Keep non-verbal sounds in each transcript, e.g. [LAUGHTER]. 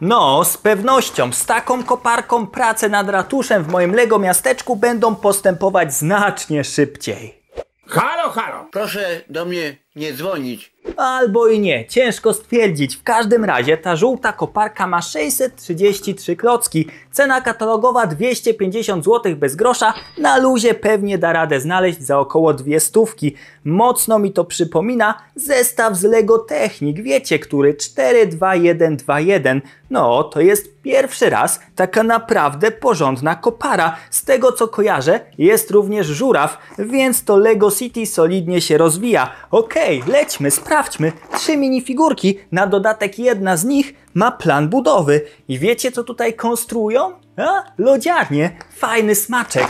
No, z pewnością, z taką koparką prace nad ratuszem w moim Lego miasteczku będą postępować znacznie szybciej. Halo, halo! Proszę do mnie nie dzwonić. Albo i nie, ciężko stwierdzić. W każdym razie ta żółta koparka ma 633 klocki. Cena katalogowa 250 zł bez grosza. Na luzie pewnie da radę znaleźć za około dwie stówki. Mocno mi to przypomina zestaw z Lego Technik, wiecie, który 42121. No, to jest pierwszy raz taka naprawdę porządna kopara. Z tego co kojarzę, jest również żuraw, więc to Lego City solidnie się rozwija. Okej, Okej, okay, lećmy, sprawdźmy. Trzy minifigurki, na dodatek jedna z nich ma plan budowy. I wiecie, co tutaj konstruują? A? Lodziarnie. Fajny smaczek.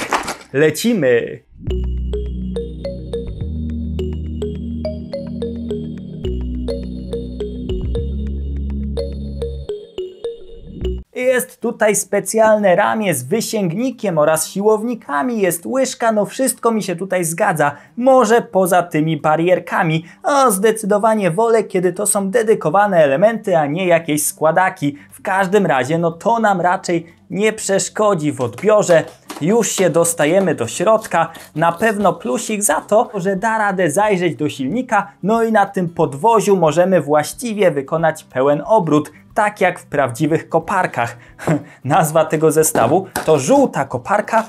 Lecimy. Jest tutaj specjalne ramię z wysięgnikiem oraz siłownikami, jest łyżka, no wszystko mi się tutaj zgadza. Może poza tymi barierkami. O, zdecydowanie wolę, kiedy to są dedykowane elementy, a nie jakieś składaki. W każdym razie, no to nam raczej nie przeszkodzi w odbiorze. Już się dostajemy do środka, na pewno plusik za to, że da radę zajrzeć do silnika, no i na tym podwoziu możemy właściwie wykonać pełen obrót, tak jak w prawdziwych koparkach. [LAUGHS] Nazwa tego zestawu to żółta koparka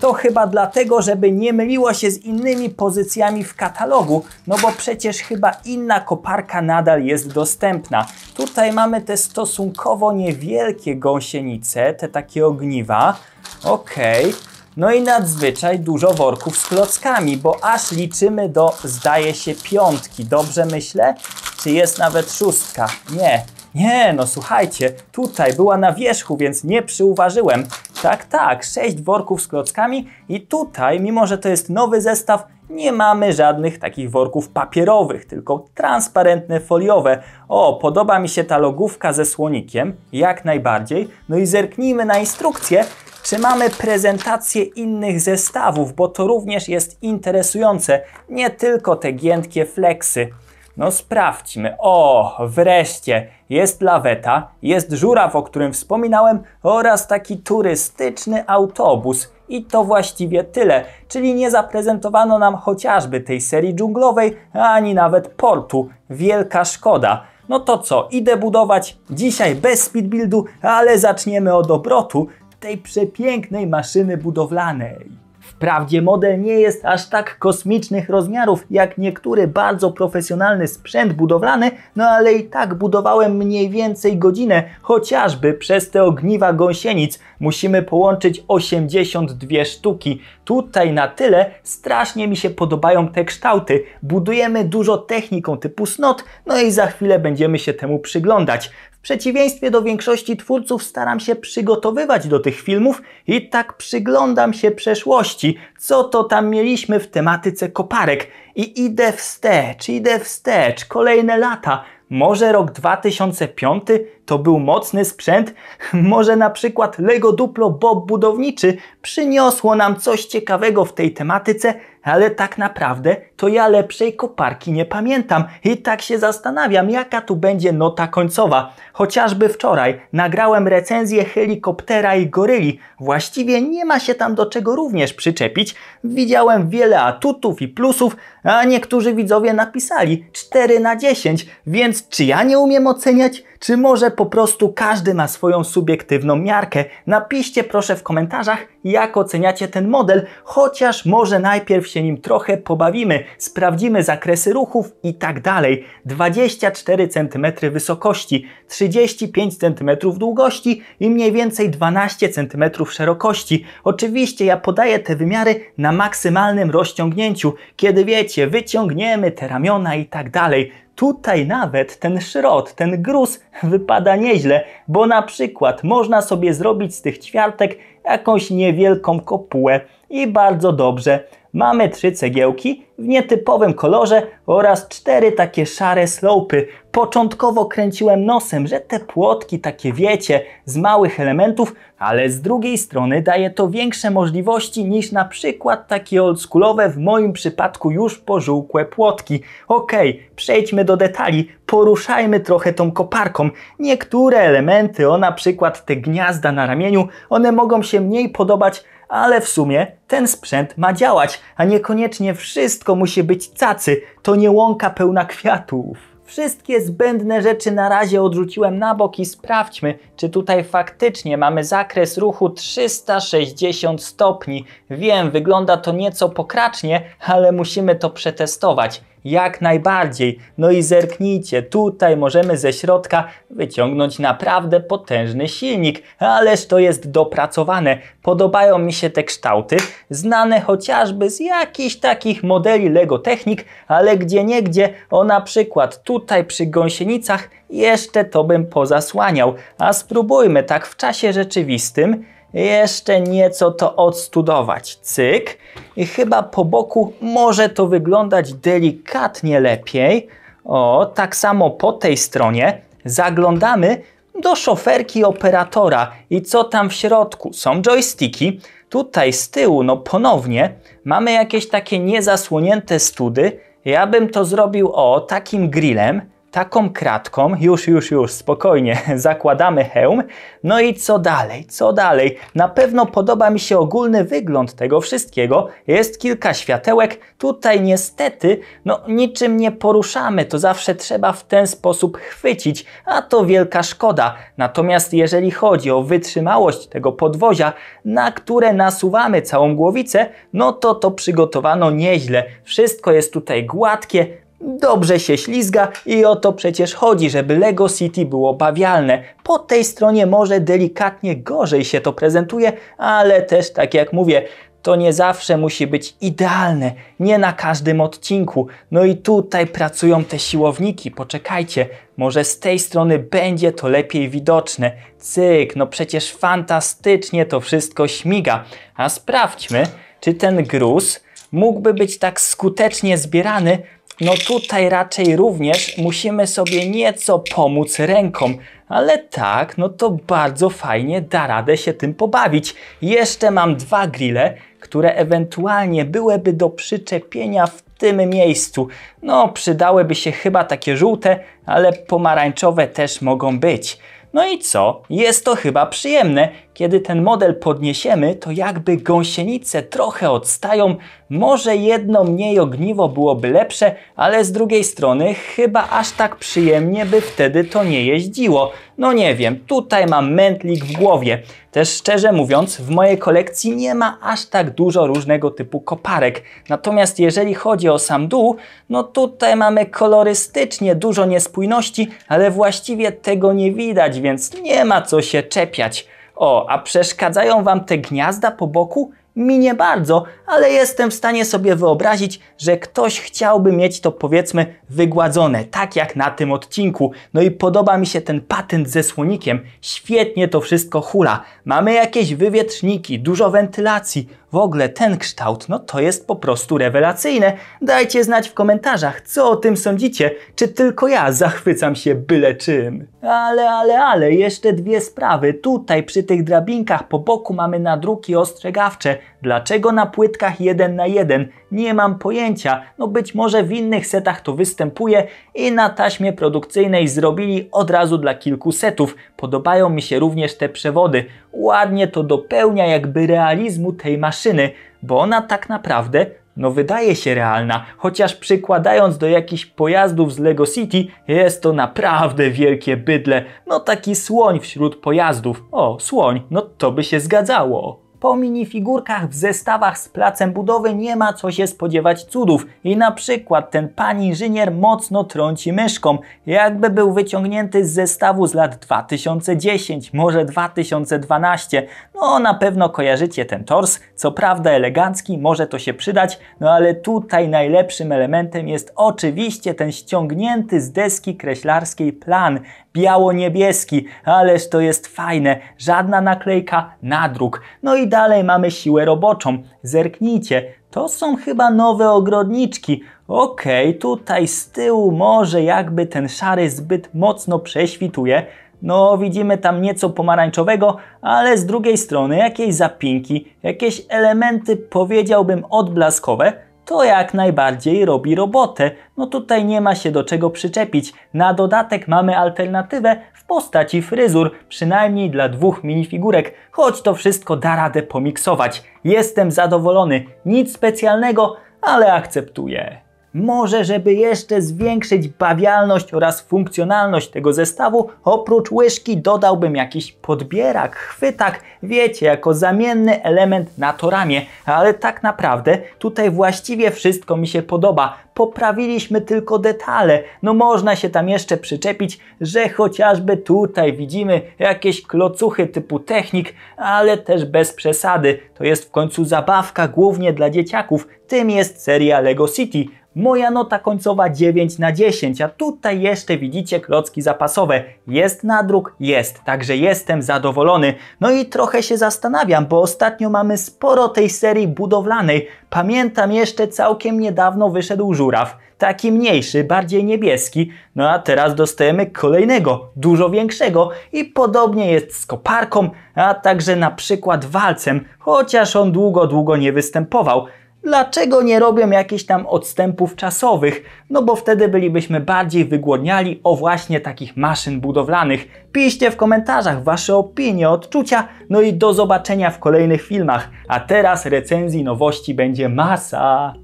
to chyba dlatego, żeby nie myliło się z innymi pozycjami w katalogu, no bo przecież chyba inna koparka nadal jest dostępna. Tutaj mamy te stosunkowo niewielkie gąsienice, te takie ogniwa. Okej. Okay. No i nadzwyczaj dużo worków z klockami, bo aż liczymy do, zdaje się, piątki. Dobrze myślę? Czy jest nawet szóstka? Nie, nie, no słuchajcie, tutaj była na wierzchu, więc nie przyuważyłem. Tak, tak, sześć worków z klockami i tutaj, mimo że to jest nowy zestaw, nie mamy żadnych takich worków papierowych, tylko transparentne, foliowe. O, podoba mi się ta logówka ze słonikiem, jak najbardziej. No i zerknijmy na instrukcję, czy mamy prezentację innych zestawów, bo to również jest interesujące, nie tylko te giętkie flexy. No sprawdźmy. O, wreszcie jest laweta, jest żuraw, o którym wspominałem, oraz taki turystyczny autobus. I to właściwie tyle, czyli nie zaprezentowano nam chociażby tej serii dżunglowej, ani nawet portu. Wielka szkoda. No to co, idę budować dzisiaj bez speedbuildu, ale zaczniemy od obrotu tej przepięknej maszyny budowlanej. Wprawdzie model nie jest aż tak kosmicznych rozmiarów jak niektóry bardzo profesjonalny sprzęt budowlany, no ale i tak budowałem mniej więcej godzinę, chociażby przez te ogniwa gąsienic musimy połączyć 82 sztuki, tutaj na tyle strasznie mi się podobają te kształty. Budujemy dużo techniką typu snot, no i za chwilę będziemy się temu przyglądać. W przeciwieństwie do większości twórców staram się przygotowywać do tych filmów i tak przyglądam się przeszłości, co to tam mieliśmy w tematyce koparek. I idę wstecz, idę wstecz, kolejne lata, może rok 2005, to był mocny sprzęt? [LAUGHS] Może na przykład Lego Duplo Bob Budowniczy przyniosło nam coś ciekawego w tej tematyce, ale tak naprawdę to ja lepszej koparki nie pamiętam i tak się zastanawiam, jaka tu będzie nota końcowa. Chociażby wczoraj nagrałem recenzję helikoptera i goryli. Właściwie nie ma się tam do czego również przyczepić. Widziałem wiele atutów i plusów, a niektórzy widzowie napisali 4 na 10, więc czy ja nie umiem oceniać? Czy może po prostu każdy ma swoją subiektywną miarkę? Napiszcie proszę w komentarzach, jak oceniacie ten model, chociaż może najpierw się nim trochę pobawimy, sprawdzimy zakresy ruchów i tak dalej. 24 cm wysokości, 35 cm długości i mniej więcej 12 cm szerokości. Oczywiście ja podaję te wymiary na maksymalnym rozciągnięciu, kiedy wiecie, wyciągniemy te ramiona i tak dalej. Tutaj nawet ten szrot, ten gruz wypada nieźle, bo na przykład można sobie zrobić z tych ćwiartek jakąś niewielką kopułę i bardzo dobrze mamy trzy cegiełki w nietypowym kolorze oraz cztery takie szare slopy. Początkowo kręciłem nosem, że te płotki takie wiecie, z małych elementów, ale z drugiej strony daje to większe możliwości niż na przykład takie oldschoolowe, w moim przypadku już pożółkłe płotki. Okej, okay, przejdźmy do detali, poruszajmy trochę tą koparką. Niektóre elementy, o na przykład te gniazda na ramieniu, one mogą się mniej podobać ale w sumie ten sprzęt ma działać, a niekoniecznie wszystko musi być cacy, to nie łąka pełna kwiatów. Wszystkie zbędne rzeczy na razie odrzuciłem na bok i sprawdźmy, czy tutaj faktycznie mamy zakres ruchu 360 stopni. Wiem, wygląda to nieco pokracznie, ale musimy to przetestować. Jak najbardziej. No i zerknijcie, tutaj możemy ze środka wyciągnąć naprawdę potężny silnik, ależ to jest dopracowane. Podobają mi się te kształty, znane chociażby z jakichś takich modeli Lego Technik, ale gdzie niegdzie, o na przykład tutaj przy gąsienicach, jeszcze to bym pozasłaniał. A spróbujmy tak w czasie rzeczywistym, jeszcze nieco to odstudować. Cyk. I chyba po boku może to wyglądać delikatnie lepiej. O, tak samo po tej stronie zaglądamy do szoferki operatora i co tam w środku? Są joysticki. Tutaj z tyłu, no ponownie, mamy jakieś takie niezasłonięte study. Ja bym to zrobił o takim grillem, taką kratką, już, już, już, spokojnie, [LAUGHS] zakładamy hełm. No i co dalej, co dalej? Na pewno podoba mi się ogólny wygląd tego wszystkiego. Jest kilka światełek, tutaj niestety, no niczym nie poruszamy, to zawsze trzeba w ten sposób chwycić, a to wielka szkoda. Natomiast jeżeli chodzi o wytrzymałość tego podwozia, na które nasuwamy całą głowicę, no to to przygotowano nieźle. Wszystko jest tutaj gładkie, Dobrze się ślizga i o to przecież chodzi, żeby LEGO City było bawialne. Po tej stronie może delikatnie gorzej się to prezentuje, ale też tak jak mówię, to nie zawsze musi być idealne, nie na każdym odcinku. No i tutaj pracują te siłowniki, poczekajcie, może z tej strony będzie to lepiej widoczne. Cyk, no przecież fantastycznie to wszystko śmiga. A sprawdźmy, czy ten gruz mógłby być tak skutecznie zbierany no tutaj raczej również musimy sobie nieco pomóc ręką. Ale tak, no to bardzo fajnie da radę się tym pobawić. Jeszcze mam dwa grille, które ewentualnie byłyby do przyczepienia w tym miejscu. No, przydałyby się chyba takie żółte, ale pomarańczowe też mogą być. No i co? Jest to chyba przyjemne. Kiedy ten model podniesiemy, to jakby gąsienice trochę odstają, może jedno mniej ogniwo byłoby lepsze, ale z drugiej strony chyba aż tak przyjemnie by wtedy to nie jeździło. No nie wiem, tutaj mam mętlik w głowie. Też szczerze mówiąc, w mojej kolekcji nie ma aż tak dużo różnego typu koparek. Natomiast jeżeli chodzi o sam dół, no tutaj mamy kolorystycznie dużo niespójności, ale właściwie tego nie widać, więc nie ma co się czepiać. O, a przeszkadzają Wam te gniazda po boku? Mi nie bardzo, ale jestem w stanie sobie wyobrazić, że ktoś chciałby mieć to powiedzmy wygładzone, tak jak na tym odcinku. No i podoba mi się ten patent ze słonikiem. Świetnie to wszystko hula. Mamy jakieś wywietrzniki, dużo wentylacji, w ogóle ten kształt, no to jest po prostu rewelacyjne. Dajcie znać w komentarzach, co o tym sądzicie, czy tylko ja zachwycam się byle czym. Ale, ale, ale, jeszcze dwie sprawy. Tutaj przy tych drabinkach po boku mamy nadruki ostrzegawcze. Dlaczego na płytkach 1 na 1? Nie mam pojęcia. No być może w innych setach to występuje i na taśmie produkcyjnej zrobili od razu dla kilku setów. Podobają mi się również te przewody. Ładnie to dopełnia jakby realizmu tej maszyny, bo ona tak naprawdę no wydaje się realna, chociaż przykładając do jakichś pojazdów z Lego City jest to naprawdę wielkie bydle. No taki słoń wśród pojazdów. O, słoń, no to by się zgadzało. Po minifigurkach w zestawach z placem budowy nie ma co się spodziewać cudów i na przykład ten pan inżynier mocno trąci myszką, jakby był wyciągnięty z zestawu z lat 2010, może 2012. No na pewno kojarzycie ten tors, co prawda elegancki, może to się przydać, no ale tutaj najlepszym elementem jest oczywiście ten ściągnięty z deski kreślarskiej plan, biało-niebieski, ależ to jest fajne, żadna naklejka, nadruk. No i dalej mamy siłę roboczą. Zerknijcie, to są chyba nowe ogrodniczki. Okej, okay, tutaj z tyłu może jakby ten szary zbyt mocno prześwituje. No widzimy tam nieco pomarańczowego, ale z drugiej strony jakieś zapinki, jakieś elementy powiedziałbym odblaskowe to jak najbardziej robi robotę. No tutaj nie ma się do czego przyczepić. Na dodatek mamy alternatywę w postaci fryzur, przynajmniej dla dwóch minifigurek, choć to wszystko da radę pomiksować. Jestem zadowolony, nic specjalnego, ale akceptuję. Może, żeby jeszcze zwiększyć bawialność oraz funkcjonalność tego zestawu, oprócz łyżki dodałbym jakiś podbierak, chwytak, wiecie, jako zamienny element na toramie, ale tak naprawdę tutaj właściwie wszystko mi się podoba. Poprawiliśmy tylko detale. No można się tam jeszcze przyczepić, że chociażby tutaj widzimy jakieś klocuchy typu technik, ale też bez przesady. To jest w końcu zabawka głównie dla dzieciaków. Tym jest seria LEGO City. Moja nota końcowa 9 na 10, a tutaj jeszcze widzicie klocki zapasowe. Jest nadruk, jest, także jestem zadowolony. No i trochę się zastanawiam, bo ostatnio mamy sporo tej serii budowlanej. Pamiętam jeszcze całkiem niedawno wyszedł żuraw taki mniejszy, bardziej niebieski. No a teraz dostajemy kolejnego, dużo większego i podobnie jest z koparką, a także na przykład walcem, chociaż on długo, długo nie występował. Dlaczego nie robią jakichś tam odstępów czasowych? No bo wtedy bylibyśmy bardziej wygłodniali o właśnie takich maszyn budowlanych. Piszcie w komentarzach Wasze opinie, odczucia, no i do zobaczenia w kolejnych filmach. A teraz recenzji nowości będzie masa.